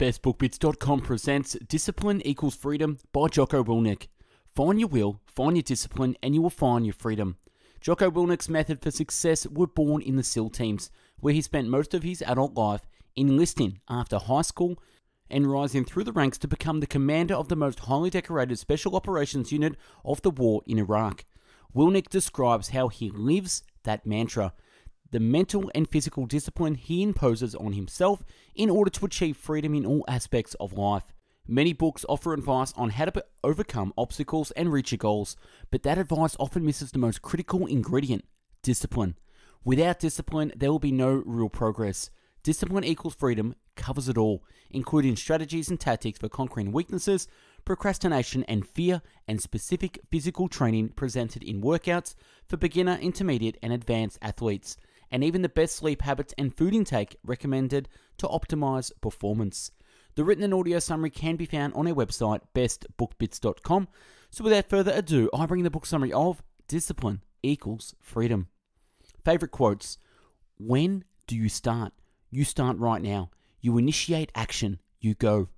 BestBookBits.com presents Discipline Equals Freedom by Jocko Wilnick. Find your will, find your discipline, and you will find your freedom. Jocko Wilnick's method for success were born in the SEAL teams, where he spent most of his adult life enlisting after high school and rising through the ranks to become the commander of the most highly decorated Special Operations Unit of the war in Iraq. Wilnick describes how he lives that mantra – the mental and physical discipline he imposes on himself in order to achieve freedom in all aspects of life. Many books offer advice on how to overcome obstacles and reach your goals, but that advice often misses the most critical ingredient discipline. Without discipline, there will be no real progress. Discipline equals freedom covers it all, including strategies and tactics for conquering weaknesses, procrastination and fear, and specific physical training presented in workouts for beginner, intermediate, and advanced athletes and even the best sleep habits and food intake recommended to optimize performance. The written and audio summary can be found on our website, bestbookbits.com. So, without further ado, I bring the book summary of Discipline Equals Freedom. Favorite quotes When do you start? You start right now. You initiate action. You go.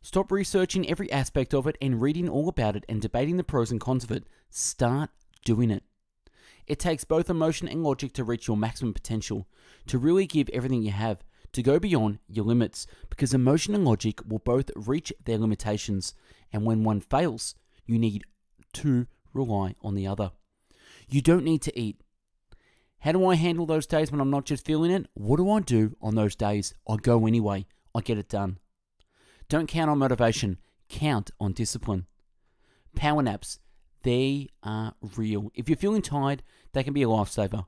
Stop researching every aspect of it and reading all about it and debating the pros and cons of it. Start doing it. It takes both emotion and logic to reach your maximum potential, to really give everything you have, to go beyond your limits, because emotion and logic will both reach their limitations, and when one fails, you need to rely on the other. You don't need to eat. How do I handle those days when I'm not just feeling it? What do I do on those days? I go anyway, I get it done. Don't count on motivation, count on discipline. Power naps. They are real. If you're feeling tired, they can be a lifesaver.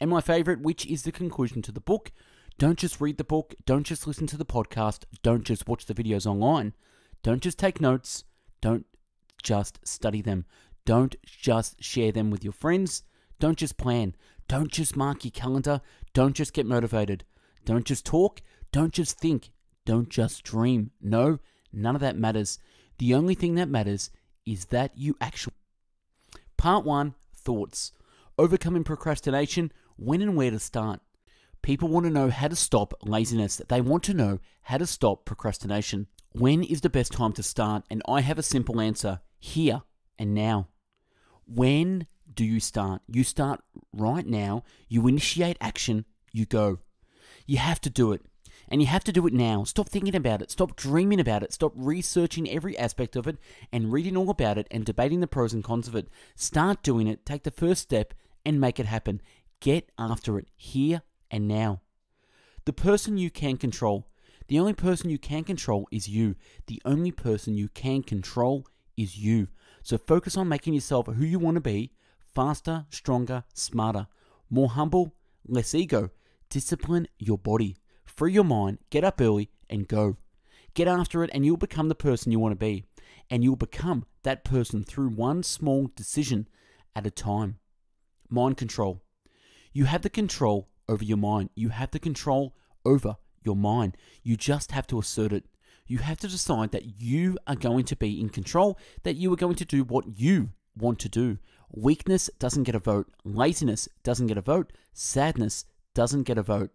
And my favorite, which is the conclusion to the book don't just read the book, don't just listen to the podcast, don't just watch the videos online, don't just take notes, don't just study them, don't just share them with your friends, don't just plan, don't just mark your calendar, don't just get motivated, don't just talk, don't just think, don't just dream. No, none of that matters. The only thing that matters is that you actually Part 1 Thoughts Overcoming Procrastination When and Where to Start. People want to know how to stop laziness, they want to know how to stop procrastination. When is the best time to start? And I have a simple answer here and now. When do you start? You start right now, you initiate action, you go. You have to do it. And you have to do it now. Stop thinking about it. Stop dreaming about it. Stop researching every aspect of it and reading all about it and debating the pros and cons of it. Start doing it. Take the first step and make it happen. Get after it here and now. The person you can control. The only person you can control is you. The only person you can control is you. So focus on making yourself who you want to be faster, stronger, smarter, more humble, less ego. Discipline your body free your mind, get up early, and go. Get after it, and you'll become the person you want to be. And you'll become that person through one small decision at a time. Mind control. You have the control over your mind. You have the control over your mind. You just have to assert it. You have to decide that you are going to be in control, that you are going to do what you want to do. Weakness doesn't get a vote. Laziness doesn't get a vote. Sadness doesn't get a vote.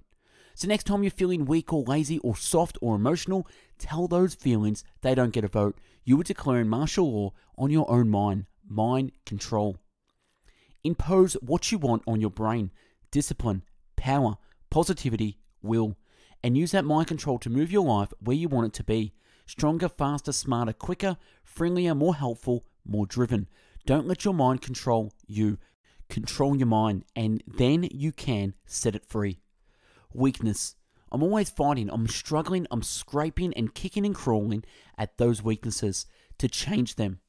So, next time you're feeling weak or lazy or soft or emotional, tell those feelings they don't get a vote. You are declaring martial law on your own mind, mind control. Impose what you want on your brain discipline, power, positivity, will, and use that mind control to move your life where you want it to be stronger, faster, smarter, quicker, friendlier, more helpful, more driven. Don't let your mind control you. Control your mind, and then you can set it free weakness. I'm always fighting, I'm struggling, I'm scraping and kicking and crawling at those weaknesses to change them,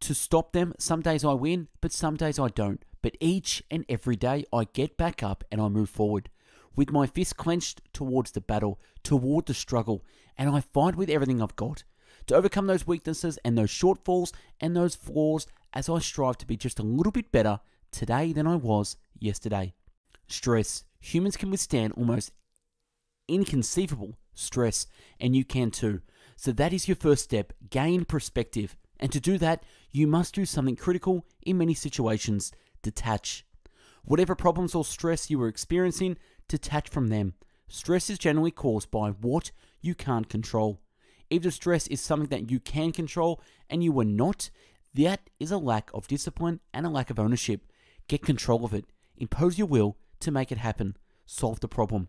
to stop them. Some days I win, but some days I don't. But each and every day I get back up and I move forward with my fist clenched towards the battle, toward the struggle, and I fight with everything I've got to overcome those weaknesses and those shortfalls and those flaws as I strive to be just a little bit better today than I was yesterday stress. Humans can withstand almost inconceivable stress, and you can too. So, that is your first step gain perspective. And to do that, you must do something critical in many situations detach. Whatever problems or stress you are experiencing, detach from them. Stress is generally caused by what you can't control. If the stress is something that you can control and you are not, that is a lack of discipline and a lack of ownership. Get control of it. Impose your will to make it happen. Solve the problem.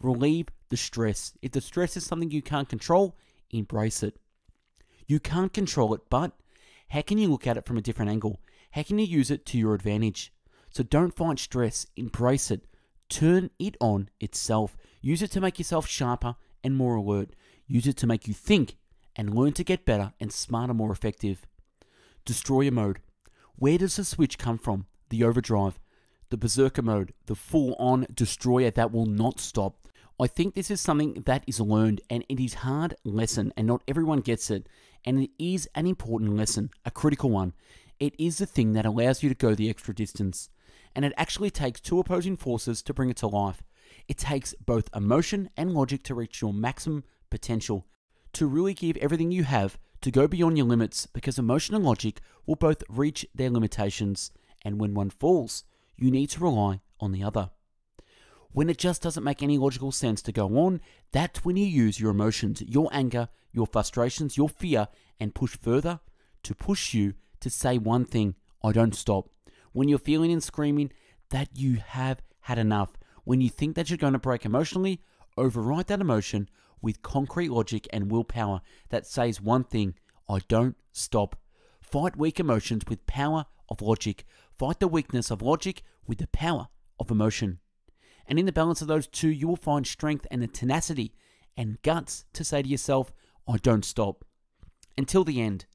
Relieve the stress. If the stress is something you can't control, embrace it. You can't control it, but how can you look at it from a different angle? How can you use it to your advantage? So don't find stress, embrace it. Turn it on itself. Use it to make yourself sharper and more alert. Use it to make you think and learn to get better and smarter, more effective. Destroyer mode. Where does the switch come from? The overdrive the Berserker mode, the full on destroyer that will not stop. I think this is something that is learned and it is hard lesson and not everyone gets it and it is an important lesson, a critical one. It is the thing that allows you to go the extra distance and it actually takes two opposing forces to bring it to life. It takes both emotion and logic to reach your maximum potential, to really give everything you have to go beyond your limits because emotion and logic will both reach their limitations and when one falls, you need to rely on the other. When it just doesn't make any logical sense to go on, that's when you use your emotions, your anger, your frustrations, your fear, and push further to push you to say one thing I don't stop. When you're feeling and screaming that you have had enough, when you think that you're going to break emotionally, override that emotion with concrete logic and willpower that says one thing I don't stop. Fight weak emotions with power of logic. Fight the weakness of logic with the power of emotion. And in the balance of those two, you will find strength and the tenacity and guts to say to yourself, I don't stop. Until the end,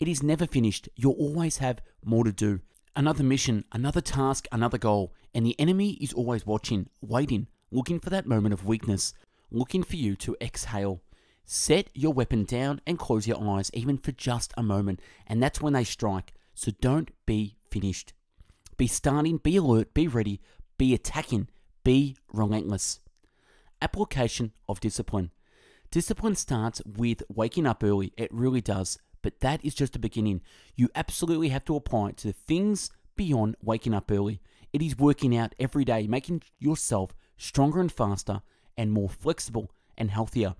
it is never finished. You'll always have more to do. Another mission, another task, another goal. And the enemy is always watching, waiting, looking for that moment of weakness, looking for you to exhale. Set your weapon down and close your eyes, even for just a moment. And that's when they strike. So don't be finished. Be starting, be alert, be ready, be attacking, be relentless. Application of discipline. Discipline starts with waking up early, it really does, but that is just the beginning. You absolutely have to apply it to the things beyond waking up early. It is working out every day, making yourself stronger and faster and more flexible and healthier.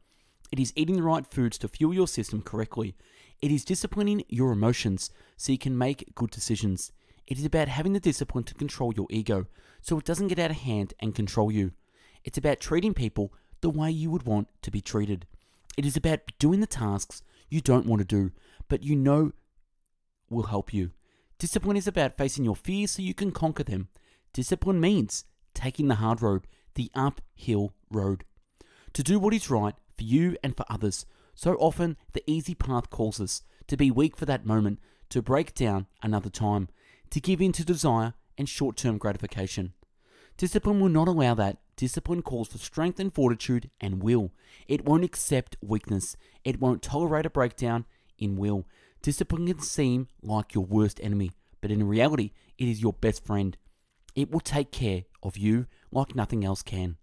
It is eating the right foods to fuel your system correctly. It is disciplining your emotions so you can make good decisions. It is about having the discipline to control your ego so it doesn't get out of hand and control you. It's about treating people the way you would want to be treated. It is about doing the tasks you don't want to do, but you know will help you. Discipline is about facing your fears so you can conquer them. Discipline means taking the hard road, the uphill road. To do what is right for you and for others. So often, the easy path calls us to be weak for that moment, to break down another time, to give in to desire and short term gratification. Discipline will not allow that. Discipline calls for strength and fortitude and will. It won't accept weakness. It won't tolerate a breakdown in will. Discipline can seem like your worst enemy, but in reality, it is your best friend. It will take care of you like nothing else can.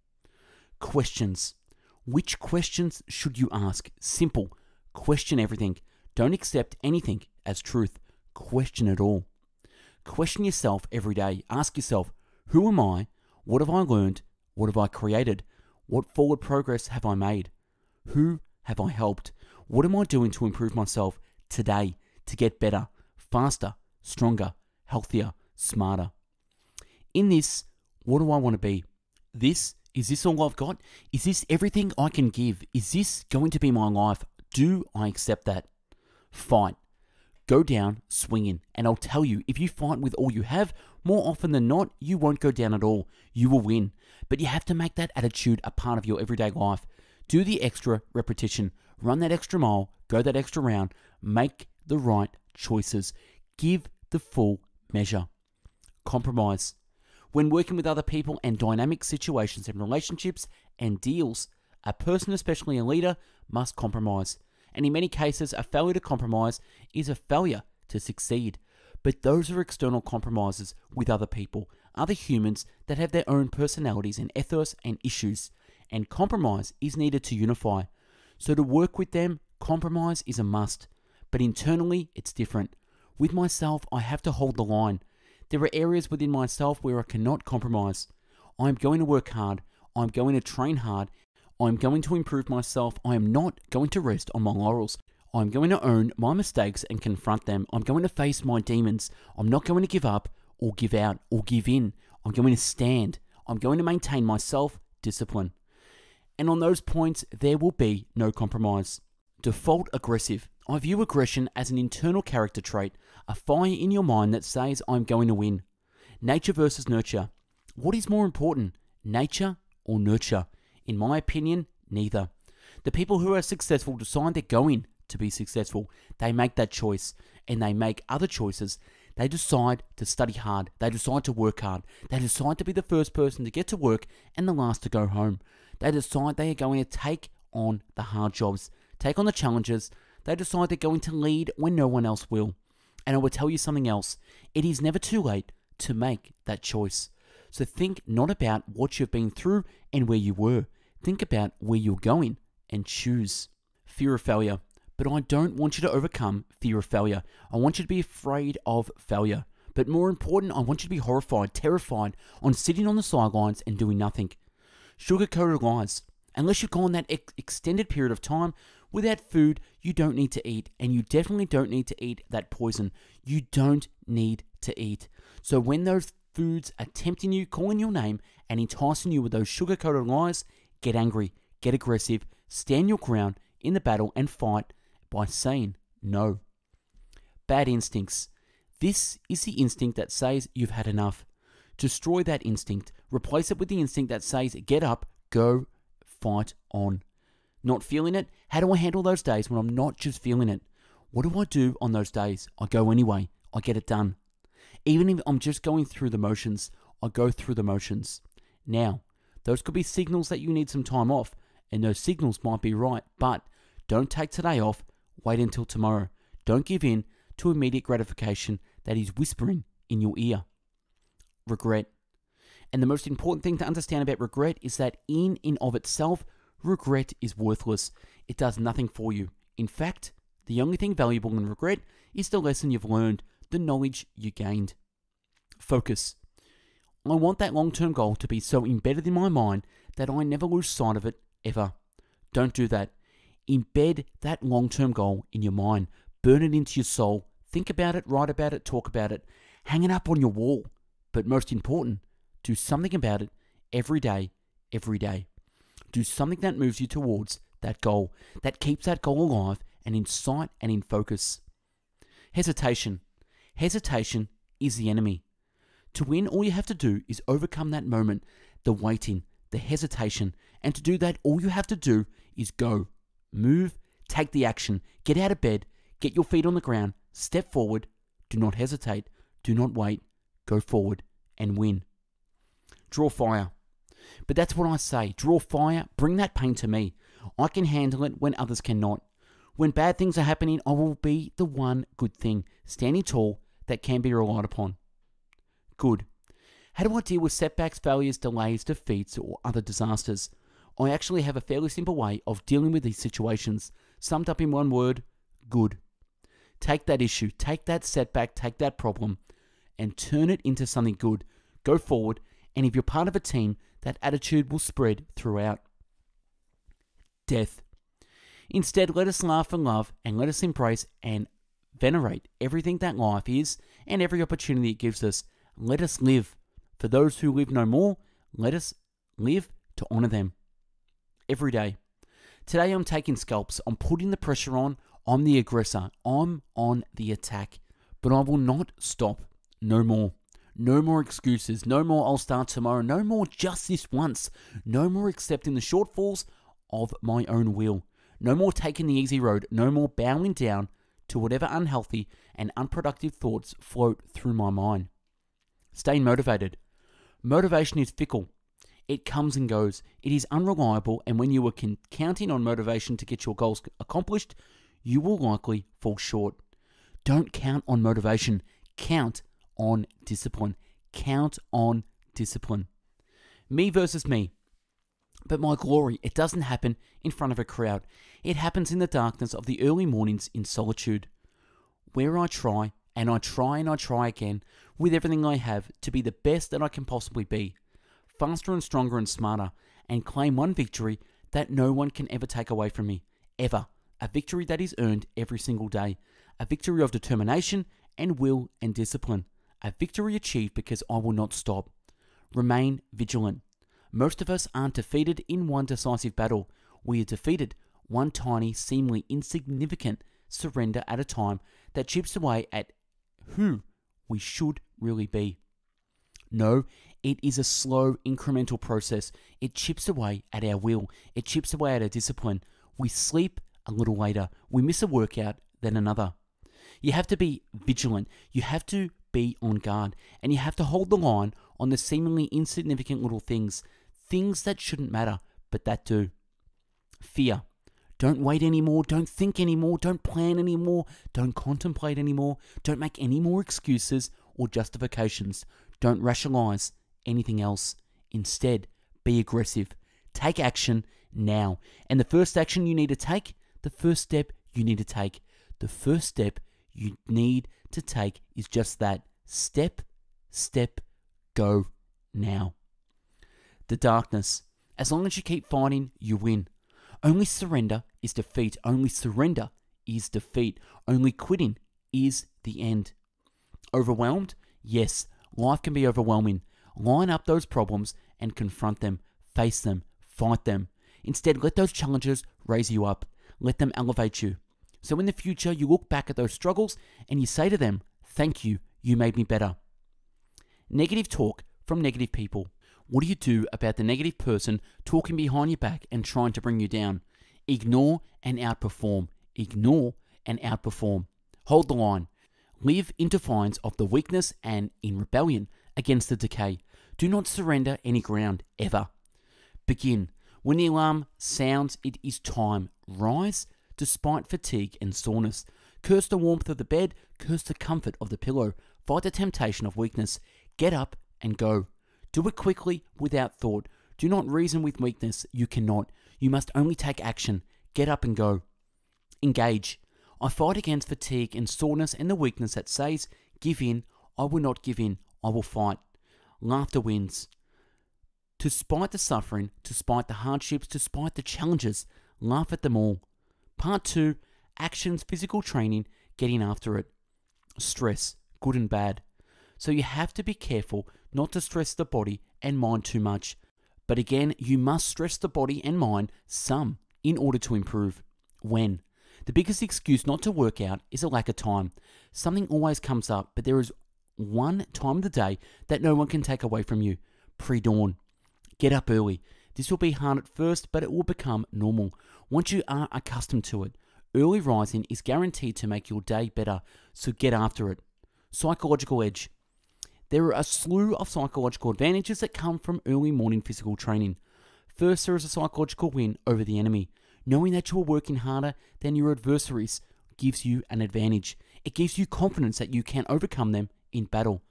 Questions. Which questions should you ask? Simple. Question everything. Don't accept anything as truth. Question it all. Question yourself every day. Ask yourself, who am I? What have I learned? What have I created? What forward progress have I made? Who have I helped? What am I doing to improve myself today to get better, faster, stronger, healthier, smarter? In this, what do I want to be? This, is this all I've got? Is this everything I can give? Is this going to be my life? Do I accept that? Fight go down swinging. And I'll tell you, if you fight with all you have, more often than not, you won't go down at all. You will win. But you have to make that attitude a part of your everyday life. Do the extra repetition, run that extra mile, go that extra round, make the right choices, give the full measure. Compromise. When working with other people and dynamic situations and relationships and deals, a person, especially a leader, must compromise and in many cases, a failure to compromise is a failure to succeed. But those are external compromises with other people, other humans that have their own personalities and ethos and issues, and compromise is needed to unify. So to work with them, compromise is a must. But internally, it's different. With myself, I have to hold the line. There are areas within myself where I cannot compromise. I'm going to work hard, I'm going to train hard, I'm going to improve myself. I am not going to rest on my laurels. I'm going to own my mistakes and confront them. I'm going to face my demons. I'm not going to give up or give out or give in. I'm going to stand. I'm going to maintain my self discipline. And on those points, there will be no compromise. Default aggressive. I view aggression as an internal character trait, a fire in your mind that says, I'm going to win. Nature versus nurture. What is more important, nature or nurture? In my opinion, neither. The people who are successful decide they're going to be successful. They make that choice and they make other choices. They decide to study hard. They decide to work hard. They decide to be the first person to get to work and the last to go home. They decide they are going to take on the hard jobs, take on the challenges. They decide they're going to lead when no one else will. And I will tell you something else it is never too late to make that choice. So think not about what you've been through and where you were. Think about where you're going and choose. Fear of failure. But I don't want you to overcome fear of failure. I want you to be afraid of failure. But more important, I want you to be horrified, terrified on sitting on the sidelines and doing nothing. Sugar coated lies. Unless you've gone that ex extended period of time without food, you don't need to eat, and you definitely don't need to eat that poison. You don't need to eat. So when those foods are tempting you, calling your name, and enticing you with those sugar coated lies, get angry, get aggressive, stand your ground in the battle, and fight by saying no. Bad instincts. This is the instinct that says you've had enough. Destroy that instinct. Replace it with the instinct that says get up, go, fight on. Not feeling it? How do I handle those days when I'm not just feeling it? What do I do on those days? I go anyway. I get it done. Even if I'm just going through the motions, I go through the motions. Now, those could be signals that you need some time off, and those signals might be right, but don't take today off, wait until tomorrow. Don't give in to immediate gratification that is whispering in your ear. Regret. And the most important thing to understand about regret is that, in and of itself, regret is worthless. It does nothing for you. In fact, the only thing valuable in regret is the lesson you've learned the knowledge you gained. Focus. I want that long term goal to be so embedded in my mind that I never lose sight of it ever. Don't do that. Embed that long term goal in your mind, burn it into your soul, think about it, write about it, talk about it, hang it up on your wall. But most important, do something about it every day, every day. Do something that moves you towards that goal, that keeps that goal alive and in sight and in focus. Hesitation. Hesitation is the enemy. To win, all you have to do is overcome that moment, the waiting, the hesitation, and to do that, all you have to do is go, move, take the action, get out of bed, get your feet on the ground, step forward, do not hesitate, do not wait, go forward and win. Draw fire. But that's what I say draw fire, bring that pain to me. I can handle it when others cannot. When bad things are happening, I will be the one good thing, standing tall, that can be relied upon. Good. How do I deal with setbacks, failures, delays, defeats, or other disasters? I actually have a fairly simple way of dealing with these situations, summed up in one word good. Take that issue, take that setback, take that problem, and turn it into something good. Go forward, and if you're part of a team, that attitude will spread throughout. Death. Instead, let us laugh and love, and let us embrace and venerate everything that life is and every opportunity it gives us. Let us live. For those who live no more, let us live to honor them. Every day. Today I'm taking scalps. I'm putting the pressure on. I'm the aggressor. I'm on the attack. But I will not stop. No more. No more excuses. No more I'll start tomorrow. No more just this once. No more accepting the shortfalls of my own will. No more taking the easy road. No more bowing down to whatever unhealthy and unproductive thoughts float through my mind. Staying motivated. Motivation is fickle. It comes and goes. It is unreliable, and when you are counting on motivation to get your goals accomplished, you will likely fall short. Don't count on motivation. Count on discipline. Count on discipline. Me versus me. But my glory, it doesn't happen in front of a crowd. It happens in the darkness of the early mornings in solitude, where I try and I try and I try again with everything I have to be the best that I can possibly be, faster and stronger and smarter, and claim one victory that no one can ever take away from me, ever. A victory that is earned every single day, a victory of determination and will and discipline, a victory achieved because I will not stop. Remain vigilant. Most of us aren't defeated in one decisive battle. We are defeated one tiny, seemingly insignificant surrender at a time that chips away at who we should really be. No, it is a slow, incremental process. It chips away at our will, it chips away at our discipline. We sleep a little later, we miss a workout, then another. You have to be vigilant, you have to be on guard, and you have to hold the line on the seemingly insignificant little things things that shouldn't matter, but that do. Fear. Don't wait anymore. Don't think anymore. Don't plan anymore. Don't contemplate anymore. Don't make any more excuses or justifications. Don't rationalize anything else. Instead, be aggressive. Take action now. And the first action you need to take, the first step you need to take, the first step you need to take is just that step, step, go now the darkness. As long as you keep fighting, you win. Only surrender is defeat. Only surrender is defeat. Only quitting is the end. Overwhelmed? Yes, life can be overwhelming. Line up those problems and confront them, face them, fight them. Instead, let those challenges raise you up, let them elevate you. So in the future, you look back at those struggles and you say to them, Thank you, you made me better. Negative talk from negative people. What do you do about the negative person talking behind your back and trying to bring you down? Ignore and outperform. Ignore and outperform. Hold the line. Live in defiance of the weakness and in rebellion against the decay. Do not surrender any ground ever. Begin. When the alarm sounds, it is time. Rise despite fatigue and soreness. Curse the warmth of the bed, curse the comfort of the pillow. Fight the temptation of weakness. Get up and go. Do it quickly without thought. Do not reason with weakness. You cannot. You must only take action. Get up and go. Engage. I fight against fatigue and soreness and the weakness that says, Give in. I will not give in. I will fight. Laughter wins. To spite the suffering, to spite the hardships, to spite the challenges, laugh at them all. Part 2 Actions, physical training, getting after it. Stress, good and bad. So you have to be careful not to stress the body and mind too much. But again, you must stress the body and mind some in order to improve. When? The biggest excuse not to work out is a lack of time. Something always comes up, but there is one time of the day that no one can take away from you pre dawn. Get up early. This will be hard at first, but it will become normal once you are accustomed to it. Early rising is guaranteed to make your day better, so get after it. Psychological edge there are a slew of psychological advantages that come from early morning physical training. First, there is a psychological win over the enemy. Knowing that you are working harder than your adversaries gives you an advantage. It gives you confidence that you can overcome them in battle.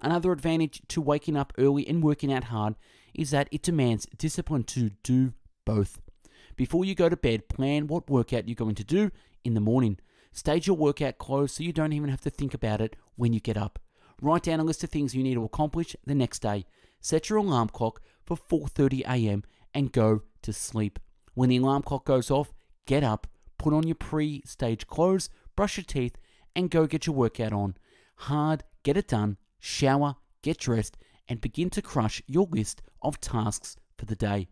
Another advantage to waking up early and working out hard is that it demands discipline to do both. Before you go to bed, plan what workout you're going to do in the morning. Stage your workout clothes so you don't even have to think about it when you get up. Write down a list of things you need to accomplish the next day. Set your alarm clock for 4:30 a.m. and go to sleep. When the alarm clock goes off, get up, put on your pre-stage clothes, brush your teeth, and go get your workout on. Hard, get it done, shower, get dressed, and begin to crush your list of tasks for the day.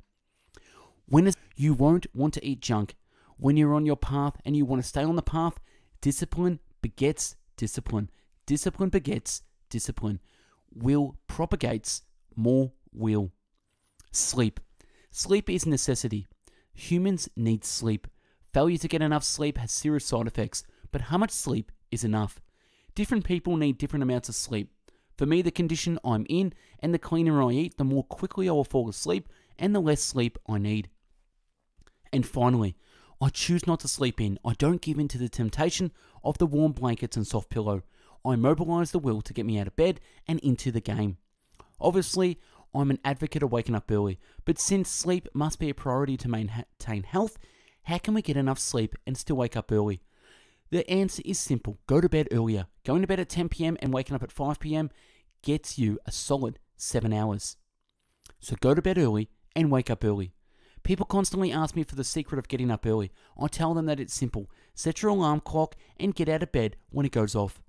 When you won't want to eat junk, when you're on your path and you want to stay on the path, discipline begets discipline. Discipline begets discipline. Will propagates more will. Sleep. Sleep is necessity. Humans need sleep. Failure to get enough sleep has serious side effects, but how much sleep is enough? Different people need different amounts of sleep. For me, the condition I'm in and the cleaner I eat, the more quickly I will fall asleep and the less sleep I need. And finally, I choose not to sleep in. I don't give in to the temptation of the warm blankets and soft pillow. I mobilise the will to get me out of bed and into the game. Obviously, I'm an advocate of waking up early, but since sleep must be a priority to maintain health, how can we get enough sleep and still wake up early? The answer is simple go to bed earlier. Going to bed at 10 pm and waking up at 5 pm gets you a solid 7 hours. So go to bed early and wake up early. People constantly ask me for the secret of getting up early. I tell them that it's simple set your alarm clock and get out of bed when it goes off.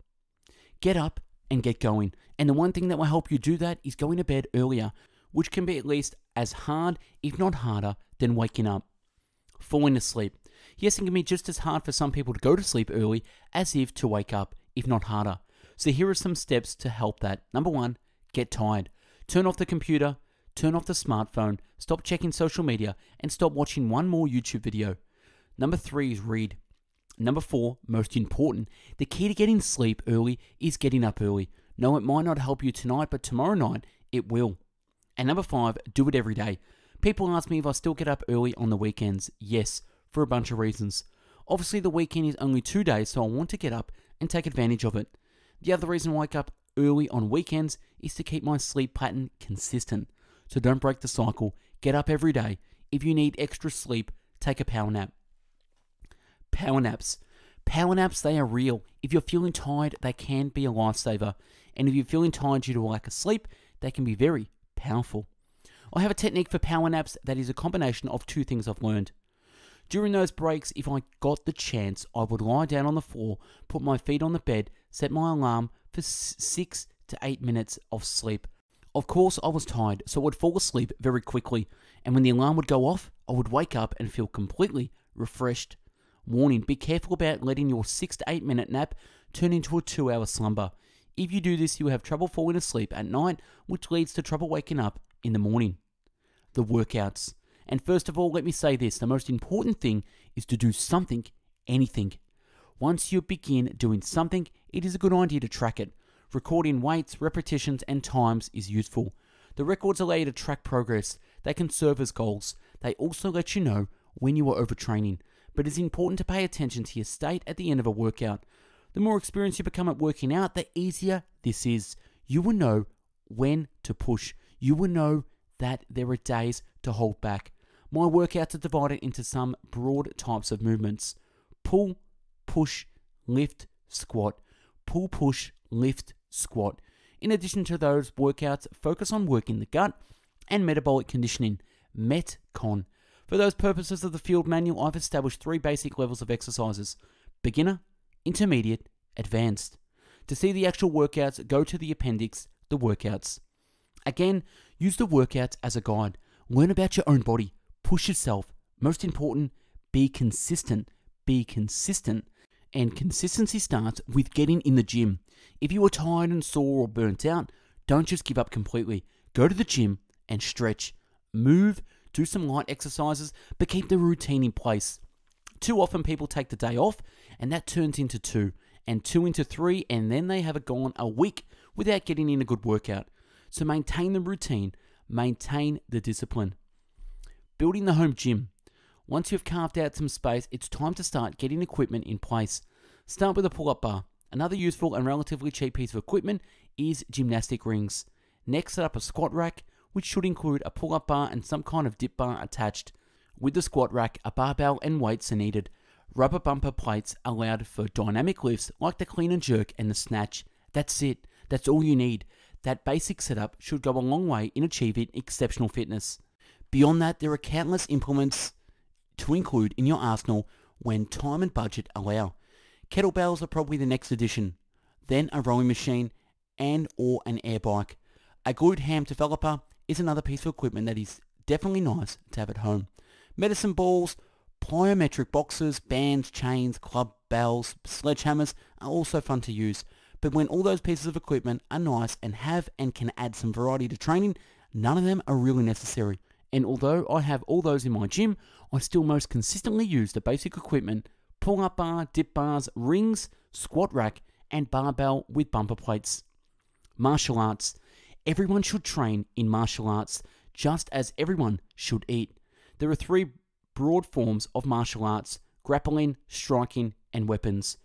Get up and get going. And the one thing that will help you do that is going to bed earlier, which can be at least as hard, if not harder, than waking up. Falling asleep. Yes, it can be just as hard for some people to go to sleep early as if to wake up, if not harder. So here are some steps to help that. Number one, get tired. Turn off the computer, turn off the smartphone, stop checking social media, and stop watching one more YouTube video. Number three is read. Number four, most important, the key to getting sleep early is getting up early. No, it might not help you tonight, but tomorrow night it will. And number five, do it every day. People ask me if I still get up early on the weekends. Yes, for a bunch of reasons. Obviously, the weekend is only two days, so I want to get up and take advantage of it. The other reason I wake up early on weekends is to keep my sleep pattern consistent. So don't break the cycle. Get up every day. If you need extra sleep, take a power nap. Power naps. Power naps, they are real. If you're feeling tired, they can be a lifesaver. And if you're feeling tired due to lack of sleep, they can be very powerful. I have a technique for power naps that is a combination of two things I've learned. During those breaks, if I got the chance, I would lie down on the floor, put my feet on the bed, set my alarm for six to eight minutes of sleep. Of course, I was tired, so I would fall asleep very quickly, and when the alarm would go off, I would wake up and feel completely refreshed Warning be careful about letting your 6 to 8 minute nap turn into a 2 hour slumber. If you do this, you will have trouble falling asleep at night, which leads to trouble waking up in the morning. The workouts. And first of all, let me say this the most important thing is to do something, anything. Once you begin doing something, it is a good idea to track it. Recording weights, repetitions, and times is useful. The records allow you to track progress, they can serve as goals. They also let you know when you are overtraining but it's important to pay attention to your state at the end of a workout. The more experience you become at working out, the easier this is. You will know when to push. You will know that there are days to hold back. My workouts are divided into some broad types of movements pull, push, lift, squat. Pull, push, lift, squat. In addition to those workouts, focus on working the gut and metabolic conditioning, metcon. For those purposes of the field manual, I've established three basic levels of exercises beginner, intermediate, advanced. To see the actual workouts, go to the appendix, the workouts. Again, use the workouts as a guide. Learn about your own body, push yourself. Most important, be consistent. Be consistent. And consistency starts with getting in the gym. If you are tired and sore or burnt out, don't just give up completely. Go to the gym and stretch. Move do some light exercises, but keep the routine in place. Too often people take the day off, and that turns into two, and two into three, and then they have it gone a week without getting in a good workout. So maintain the routine, maintain the discipline. Building the home gym. Once you've carved out some space, it's time to start getting equipment in place. Start with a pull up bar. Another useful and relatively cheap piece of equipment is gymnastic rings. Next, set up a squat rack which should include a pull up bar and some kind of dip bar attached. With the squat rack, a barbell and weights are needed. Rubber bumper plates allowed for dynamic lifts like the clean and jerk and the snatch. That's it, that's all you need. That basic setup should go a long way in achieving exceptional fitness. Beyond that, there are countless implements to include in your arsenal when time and budget allow. Kettlebells are probably the next addition, then a rowing machine and or an air bike, a good ham developer, is another piece of equipment that is definitely nice to have at home. Medicine balls, plyometric boxes, bands, chains, club bells, sledgehammers are also fun to use. But when all those pieces of equipment are nice and have and can add some variety to training, none of them are really necessary. And although I have all those in my gym, I still most consistently use the basic equipment, pull-up bar, dip bars, rings, squat rack, and barbell with bumper plates. Martial arts Everyone should train in martial arts just as everyone should eat. There are three broad forms of martial arts grappling, striking, and weapons.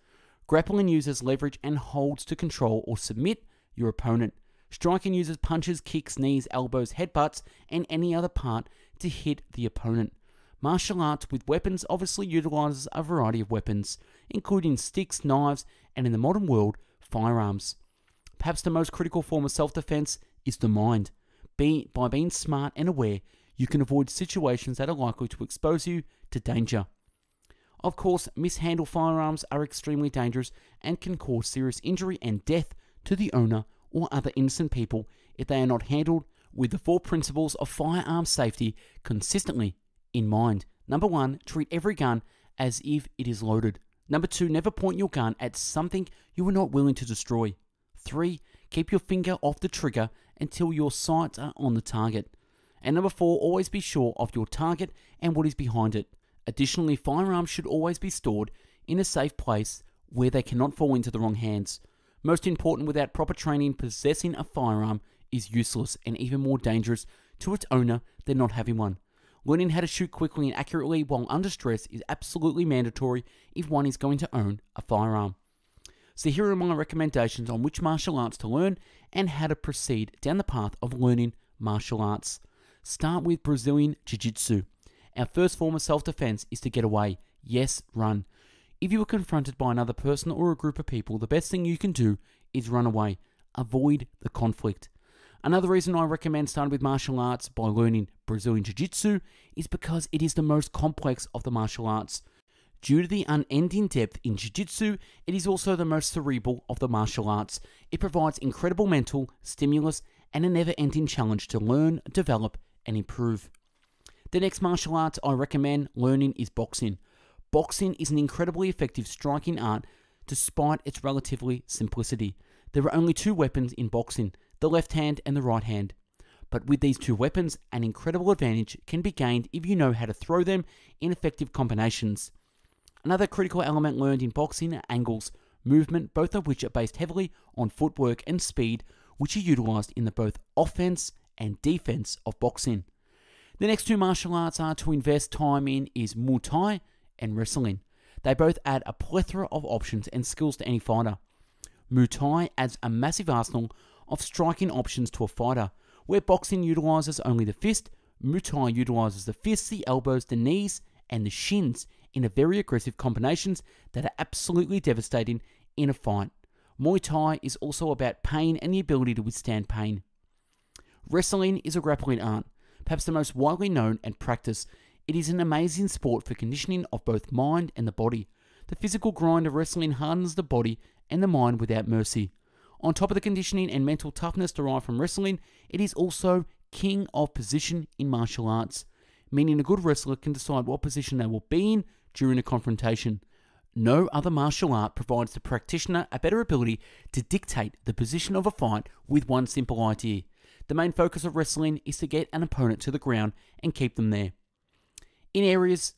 Grappling uses leverage and holds to control or submit your opponent. Striking uses punches, kicks, knees, elbows, headbutts, and any other part to hit the opponent. Martial arts with weapons obviously utilizes a variety of weapons, including sticks, knives, and in the modern world, firearms. Perhaps the most critical form of self defense is the mind. Be, by being smart and aware, you can avoid situations that are likely to expose you to danger. Of course, mishandled firearms are extremely dangerous and can cause serious injury and death to the owner or other innocent people if they are not handled with the four principles of firearm safety consistently in mind. Number one, treat every gun as if it is loaded. Number two, never point your gun at something you are not willing to destroy. Three, Keep your finger off the trigger until your sights are on the target. And number four, always be sure of your target and what is behind it. Additionally, firearms should always be stored in a safe place where they cannot fall into the wrong hands. Most important, without proper training, possessing a firearm is useless and even more dangerous to its owner than not having one. Learning how to shoot quickly and accurately while under stress is absolutely mandatory if one is going to own a firearm. So here are my recommendations on which martial arts to learn and how to proceed down the path of learning martial arts. Start with Brazilian Jiu-Jitsu. Our first form of self-defense is to get away. Yes, run. If you are confronted by another person or a group of people, the best thing you can do is run away. Avoid the conflict. Another reason I recommend starting with martial arts by learning Brazilian Jiu Jitsu is because it is the most complex of the martial arts. Due to the unending depth in Jiu Jitsu, it is also the most cerebral of the martial arts. It provides incredible mental stimulus and a never ending challenge to learn, develop, and improve. The next martial arts I recommend learning is boxing. Boxing is an incredibly effective striking art despite its relatively simplicity. There are only two weapons in boxing the left hand and the right hand. But with these two weapons, an incredible advantage can be gained if you know how to throw them in effective combinations. Another critical element learned in boxing are angles, movement, both of which are based heavily on footwork and speed, which are utilized in the both offense and defense of boxing. The next two martial arts are to invest time in is Muay Thai and wrestling. They both add a plethora of options and skills to any fighter. Muay Thai adds a massive arsenal of striking options to a fighter. Where boxing utilizes only the fist, Muay Thai utilizes the fists, the elbows, the knees, and the shins in a very aggressive combinations that are absolutely devastating in a fight. Muay Thai is also about pain and the ability to withstand pain. Wrestling is a grappling art, perhaps the most widely known and practiced. It is an amazing sport for conditioning of both mind and the body. The physical grind of wrestling hardens the body and the mind without mercy. On top of the conditioning and mental toughness derived from wrestling, it is also king of position in martial arts, meaning a good wrestler can decide what position they will be in during a confrontation. No other martial art provides the practitioner a better ability to dictate the position of a fight with one simple idea. The main focus of wrestling is to get an opponent to the ground and keep them there. In areas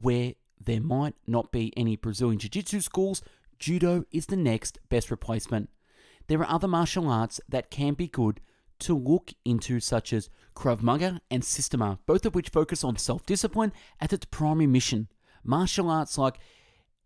where there might not be any Brazilian Jiu Jitsu schools, judo is the next best replacement. There are other martial arts that can be good to look into, such as Krav Maga and Sistema, both of which focus on self discipline as its primary mission martial arts like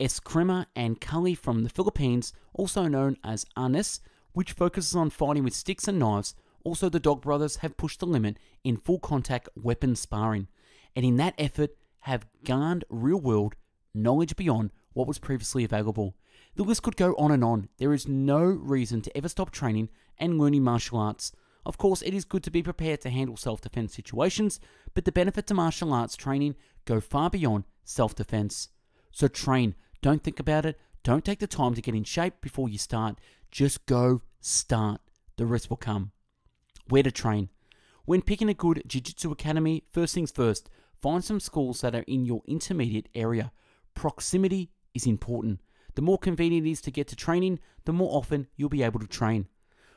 eskrima and kali from the Philippines, also known as anis, which focuses on fighting with sticks and knives. Also, the Dog Brothers have pushed the limit in full contact weapon sparring, and in that effort have garnered real world knowledge beyond what was previously available. The list could go on and on. There is no reason to ever stop training and learning martial arts. Of course, it is good to be prepared to handle self defense situations, but the benefits of martial arts training go far beyond self defense. So train, don't think about it, don't take the time to get in shape before you start, just go start. The rest will come. Where to train? When picking a good Jiu Jitsu academy, first things first, find some schools that are in your intermediate area. Proximity is important. The more convenient it is to get to training, the more often you'll be able to train.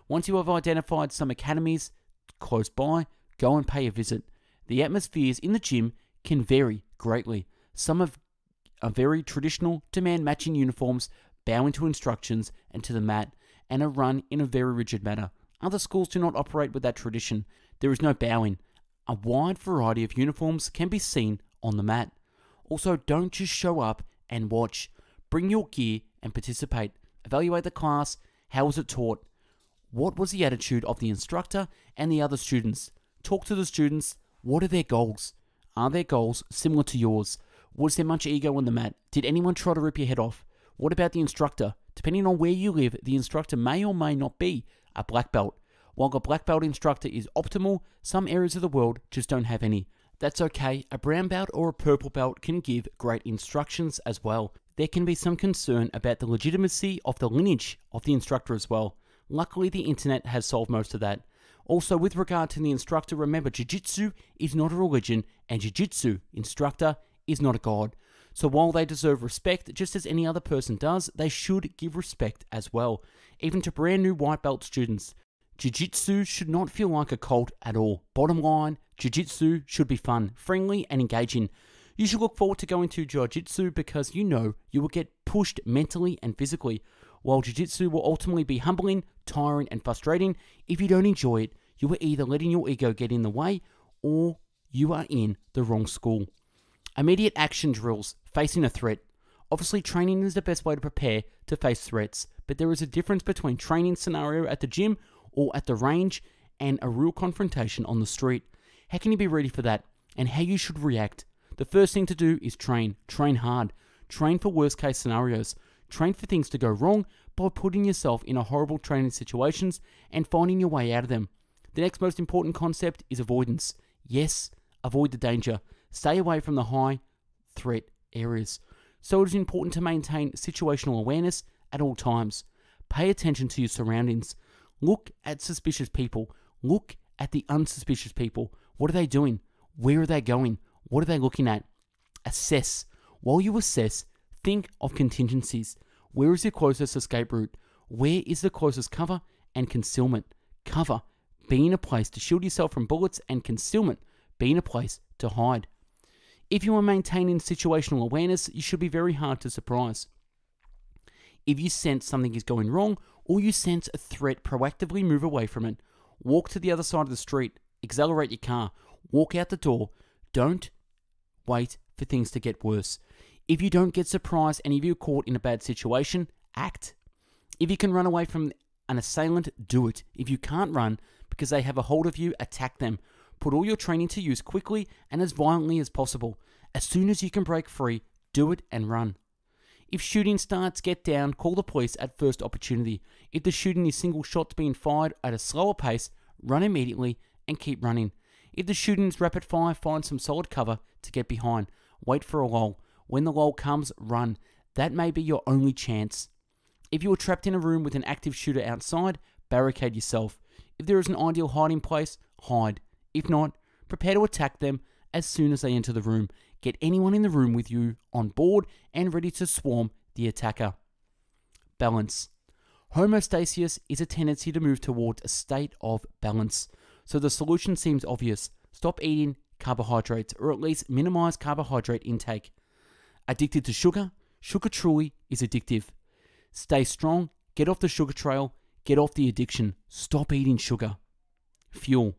Once you have identified some academies close by, go and pay a visit. The atmospheres in the gym can vary greatly. Some are very traditional, demand matching uniforms, bow into instructions and to the mat, and are run in a very rigid manner. Other schools do not operate with that tradition. There is no bowing. A wide variety of uniforms can be seen on the mat. Also, don't just show up and watch. Bring your gear and participate. Evaluate the class. How was it taught? What was the attitude of the instructor and the other students? Talk to the students. What are their goals? Are their goals similar to yours? Was there much ego on the mat? Did anyone try to rip your head off? What about the instructor? Depending on where you live, the instructor may or may not be a black belt. While a black belt instructor is optimal, some areas of the world just don't have any. That's okay, a brown belt or a purple belt can give great instructions as well. There can be some concern about the legitimacy of the lineage of the instructor as well. Luckily, the internet has solved most of that. Also, with regard to the instructor, remember Jiu Jitsu is not a religion, and Jiu Jitsu instructor is not a god. So, while they deserve respect, just as any other person does, they should give respect as well, even to brand new white belt students. Jiu Jitsu should not feel like a cult at all. Bottom line, Jiu Jitsu should be fun, friendly, and engaging. You should look forward to going to Jiu Jitsu because you know you will get pushed mentally and physically, while Jiu Jitsu will ultimately be humbling, tiring, and frustrating. If you don't enjoy it, you are either letting your ego get in the way or you are in the wrong school. Immediate action drills facing a threat. Obviously, training is the best way to prepare to face threats, but there is a difference between training scenario at the gym or at the range and a real confrontation on the street. How can you be ready for that and how you should react? The first thing to do is train. Train hard. Train for worst case scenarios. Train for things to go wrong by putting yourself in a horrible training situations and finding your way out of them. The next most important concept is avoidance. Yes, avoid the danger. Stay away from the high threat areas. So it is important to maintain situational awareness at all times. Pay attention to your surroundings. Look at suspicious people. Look at the unsuspicious people. What are they doing? Where are they going? What are they looking at? Assess. While you assess, Think of contingencies. Where is your closest escape route? Where is the closest cover and concealment? Cover being a place to shield yourself from bullets and concealment being a place to hide. If you are maintaining situational awareness, you should be very hard to surprise. If you sense something is going wrong or you sense a threat, proactively move away from it. Walk to the other side of the street, accelerate your car, walk out the door. Don't wait for things to get worse. If you don't get surprised and if you're caught in a bad situation, act. If you can run away from an assailant, do it. If you can't run because they have a hold of you, attack them. Put all your training to use quickly and as violently as possible. As soon as you can break free, do it and run. If shooting starts, get down, call the police at first opportunity. If the shooting is single shots being fired at a slower pace, run immediately and keep running. If the shooting is rapid fire, find some solid cover to get behind. Wait for a while. When the lull comes, run. That may be your only chance. If you are trapped in a room with an active shooter outside, barricade yourself. If there is an ideal hiding place, hide. If not, prepare to attack them as soon as they enter the room. Get anyone in the room with you on board and ready to swarm the attacker. Balance. Homostasis is a tendency to move towards a state of balance. So the solution seems obvious. Stop eating carbohydrates, or at least minimize carbohydrate intake. Addicted to sugar? Sugar truly is addictive. Stay strong, get off the sugar trail, get off the addiction, stop eating sugar. Fuel.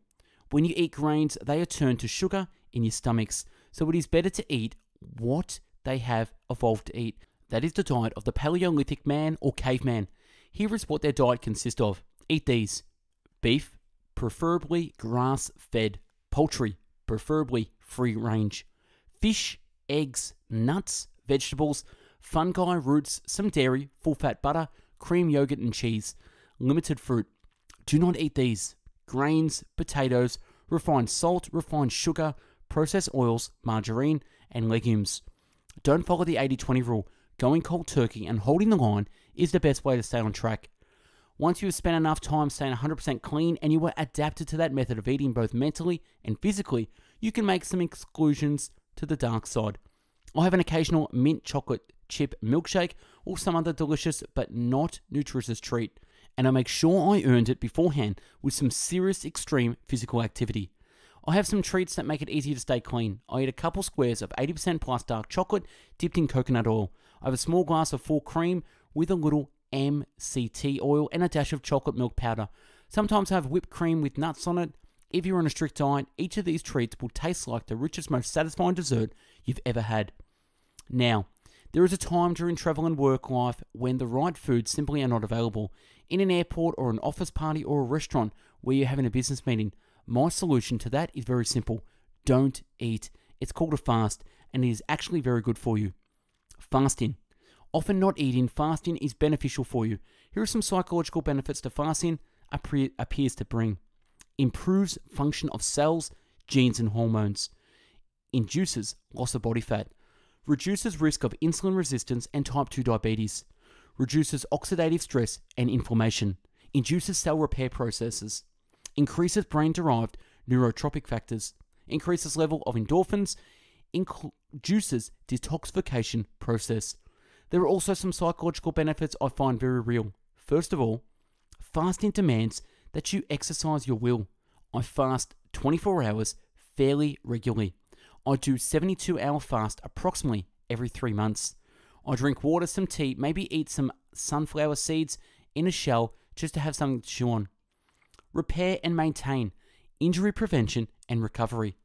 When you eat grains, they are turned to sugar in your stomachs, so it is better to eat what they have evolved to eat. That is the diet of the Paleolithic man or caveman. Here is what their diet consists of. Eat these beef, preferably grass fed, poultry, preferably free range, fish, eggs, nuts, vegetables, fungi, roots, some dairy, full fat butter, cream yogurt and cheese, limited fruit. Do not eat these. Grains, potatoes, refined salt, refined sugar, processed oils, margarine, and legumes. Don't follow the 80 20 rule. Going cold turkey and holding the line is the best way to stay on track. Once you have spent enough time staying 100% clean and you are adapted to that method of eating both mentally and physically, you can make some exclusions to the dark side. I have an occasional mint chocolate chip milkshake or some other delicious but not nutritious treat, and I make sure I earned it beforehand with some serious extreme physical activity. I have some treats that make it easy to stay clean. I eat a couple squares of 80% plus dark chocolate dipped in coconut oil. I have a small glass of full cream with a little MCT oil and a dash of chocolate milk powder. Sometimes I have whipped cream with nuts on it, if you're on a strict diet, each of these treats will taste like the richest, most satisfying dessert you've ever had. Now, there is a time during travel and work life when the right foods simply are not available. In an airport or an office party or a restaurant where you're having a business meeting, my solution to that is very simple don't eat. It's called a fast and it is actually very good for you. Fasting. Often not eating, fasting is beneficial for you. Here are some psychological benefits to fasting appears to bring improves function of cells, genes, and hormones, induces loss of body fat, reduces risk of insulin resistance and type 2 diabetes, reduces oxidative stress and inflammation, induces cell repair processes, increases brain-derived neurotropic factors, increases level of endorphins, induces detoxification process. There are also some psychological benefits I find very real. First of all, fasting demands that you exercise your will. I fast 24 hours fairly regularly. I do 72 hour fast approximately every 3 months. I drink water, some tea, maybe eat some sunflower seeds in a shell just to have something to chew on. Repair and maintain, injury prevention and recovery.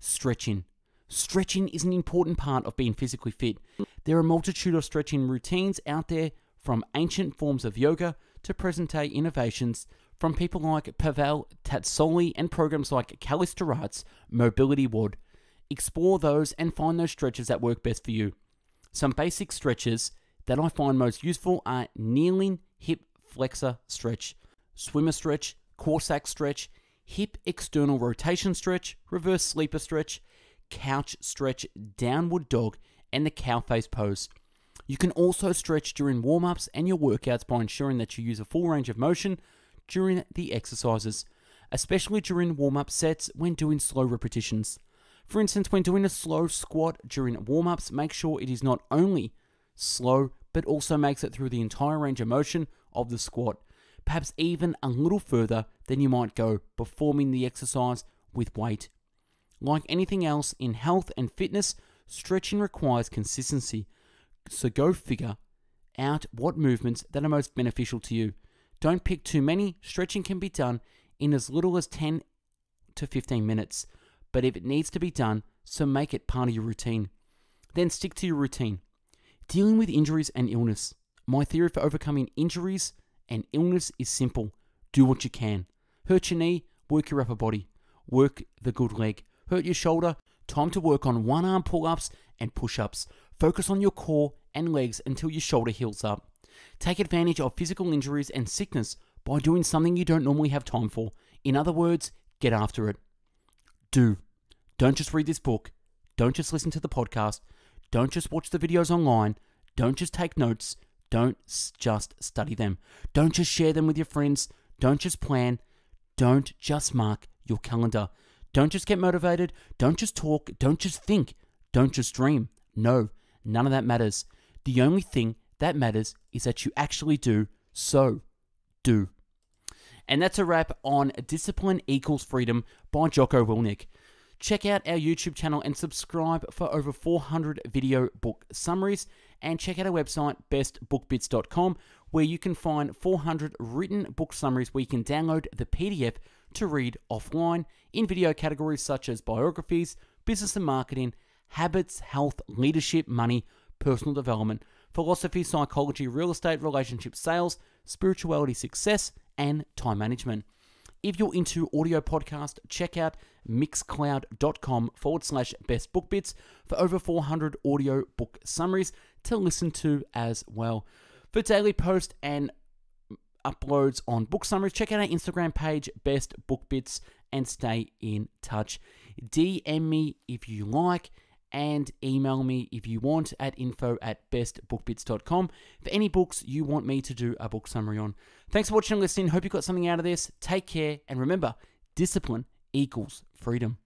Stretching. Stretching is an important part of being physically fit. There are a multitude of stretching routines out there from ancient forms of yoga to present day innovations from people like Pavel Tatsoli and programs like Callisto Rights Mobility Ward. Explore those and find those stretches that work best for you. Some basic stretches that I find most useful are kneeling hip flexor stretch, swimmer stretch, core stretch, hip external rotation stretch, reverse sleeper stretch, couch stretch, downward dog, and the cow face pose. You can also stretch during warm ups and your workouts by ensuring that you use a full range of motion during the exercises, especially during warm up sets when doing slow repetitions. For instance, when doing a slow squat during warm ups, make sure it is not only slow but also makes it through the entire range of motion of the squat, perhaps even a little further than you might go performing the exercise with weight. Like anything else in health and fitness, stretching requires consistency, so go figure out what movements that are most beneficial to you don't pick too many. Stretching can be done in as little as 10 to 15 minutes, but if it needs to be done, so make it part of your routine. Then stick to your routine. Dealing with injuries and illness. My theory for overcoming injuries and illness is simple do what you can. Hurt your knee, work your upper body, work the good leg. Hurt your shoulder, time to work on one arm pull ups and push ups. Focus on your core and legs until your shoulder heals up. Take advantage of physical injuries and sickness by doing something you don't normally have time for. In other words, get after it. Do. Don't just read this book. Don't just listen to the podcast. Don't just watch the videos online. Don't just take notes. Don't just study them. Don't just share them with your friends. Don't just plan. Don't just mark your calendar. Don't just get motivated. Don't just talk. Don't just think. Don't just dream. No, none of that matters. The only thing that matters is that you actually do. So, do. And that's a wrap on Discipline Equals Freedom by Jocko Wilnick. Check out our YouTube channel and subscribe for over 400 video book summaries. And check out our website, bestbookbits.com, where you can find 400 written book summaries where you can download the PDF to read offline in video categories such as biographies, business and marketing, habits, health, leadership, money, personal development, philosophy, psychology, real estate, relationship sales, spirituality, success, and time management. If you're into audio podcast, check out mixcloud.com forward slash best book bits for over 400 audio book summaries to listen to as well. For daily post and uploads on book summaries, check out our Instagram page, best book bits, and stay in touch. DM me if you like and email me if you want at info at bestbookbits.com for any books you want me to do a book summary on. Thanks for watching and listening. Hope you got something out of this. Take care and remember, discipline equals freedom.